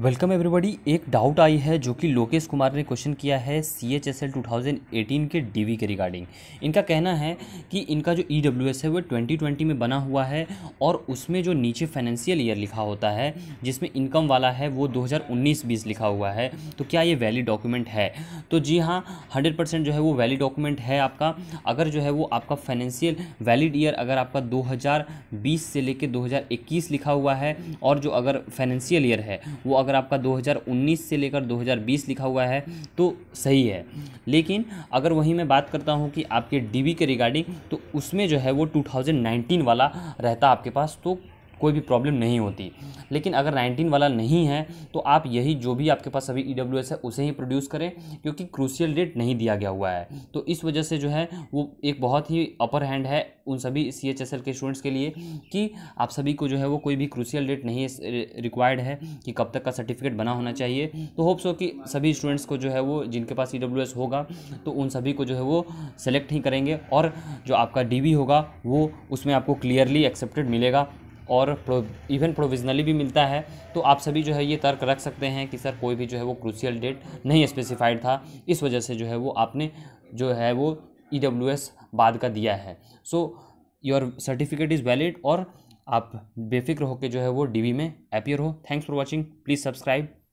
welcome everybody एक doubt आई है जो कि लोकेश कुमार ने क्वेश्चन किया है C H S L two thousand eighteen के डीवी के रिगार्डिंग इनका कहना है कि इनका जो ई डब्ल्यू एस है वो ट्वेंटी ट्वेंटी में बना हुआ है और उसमें जो नीचे फाइनेंशियल ईयर लिखा होता है जिसमें इनकम वाला है वो दो हज़ार उन्नीस बीस लिखा हुआ है तो क्या ये वैलिड डॉक्यूमेंट है तो जी हाँ हंड्रेड परसेंट जो है वो वैलिड डॉक्यूमेंट है आपका अगर जो है वो आपका फाइनेंशियल वैलिड ईयर अगर आपका दो हज़ार बीस से लेकर दो हज़ार इक्कीस लिखा हुआ है और जो अगर फाइनेंशियल ईयर है वो अगर आपका 2019 से लेकर 2020 लिखा हुआ है तो सही है लेकिन अगर वहीं मैं बात करता हूँ कि आपके डी के रिगार्डिंग तो उसमें जो है वो 2019 वाला रहता आपके पास तो कोई भी प्रॉब्लम नहीं होती लेकिन अगर 19 वाला नहीं है तो आप यही जो भी आपके पास अभी ई e है उसे ही प्रोड्यूस करें क्योंकि क्रूशियल डेट नहीं दिया गया हुआ है तो इस वजह से जो है वो एक बहुत ही अपर हैंड है उन सभी सी एच एस एल के स्टूडेंट्स के लिए कि आप सभी को जो है वो कोई भी क्रूशियल डेट नहीं रिक्वायर्ड है कि कब तक का सर्टिफिकेट बना होना चाहिए तो होप्स हो कि सभी स्टूडेंट्स को जो है वो जिनके पास ई e होगा तो उन सभी को जो है वो सेलेक्ट ही करेंगे और जो आपका डी होगा वो उसमें आपको क्लियरली एक्सेप्टेड मिलेगा और प्रो, इवन प्रोविजनली भी मिलता है तो आप सभी जो है ये तर्क रख सकते हैं कि सर कोई भी जो है वो क्रूसियल डेट नहीं स्पेसिफाइड था इस वजह से जो है वो आपने जो है वो ई e बाद का दिया है so your certificate is valid और आप बेफिक्र होकर जो है वो डीवी में अपियर हो thanks for watching please subscribe